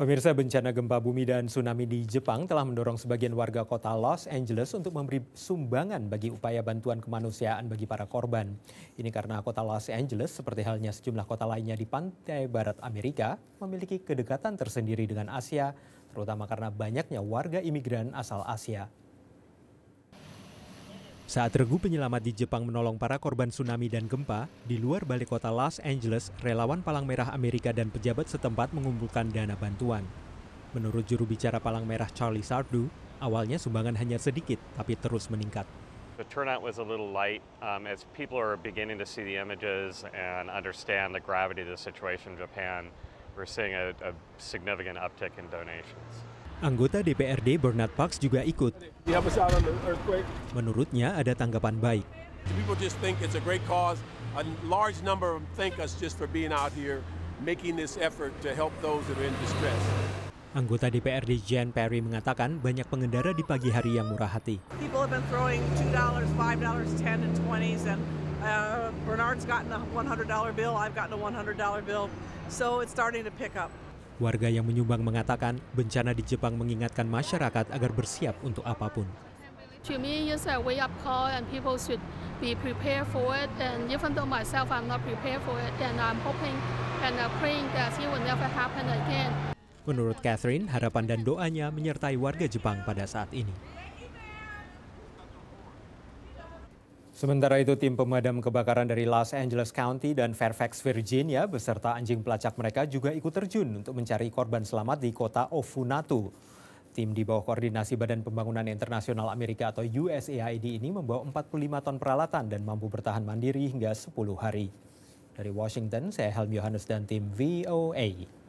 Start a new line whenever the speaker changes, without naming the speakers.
Pemirsa bencana gempa bumi dan tsunami di Jepang telah mendorong sebagian warga kota Los Angeles untuk memberi sumbangan bagi upaya bantuan kemanusiaan bagi para korban. Ini karena kota Los Angeles seperti halnya sejumlah kota lainnya di pantai barat Amerika memiliki kedekatan tersendiri dengan Asia, terutama karena banyaknya warga imigran asal Asia. Saat regu penyelamat di Jepang menolong para korban tsunami dan gempa, di luar balai kota Los Angeles, relawan Palang Merah Amerika dan pejabat setempat mengumpulkan dana bantuan. Menurut juru bicara Palang Merah Charlie Sardu, awalnya sumbangan hanya sedikit, tapi terus meningkat. The turnout was a little light um, as people are beginning to see the images and understand the gravity of the situation in Japan. We're seeing a, a significant uptick in donations. Anggota DPRD Bernard Parks juga ikut. Menurutnya ada tanggapan baik. Anggota DPRD Jan Perry mengatakan banyak pengendara di pagi hari yang murah hati. Uh, Bernard's gotten a $100 bill, I've gotten a $100 bill. So it's starting to pick up. Warga yang menyumbang mengatakan bencana di Jepang mengingatkan masyarakat agar bersiap untuk apapun. To me, it's a wake up call and people should be prepared for it. And even though myself, I'm not prepared for it. And I'm hoping and uh, praying that it will never happen again. Menurut Catherine, harapan dan doanya menyertai warga Jepang pada saat ini. Sementara itu, tim pemadam kebakaran dari Los Angeles County dan Fairfax, Virginia, beserta anjing pelacak mereka juga ikut terjun untuk mencari korban selamat di kota Ofunato. Tim di bawah koordinasi Badan Pembangunan Internasional Amerika atau USAID ini membawa 45 ton peralatan dan mampu bertahan mandiri hingga 10 hari. Dari Washington, saya Helm Yohanes dan tim VOA.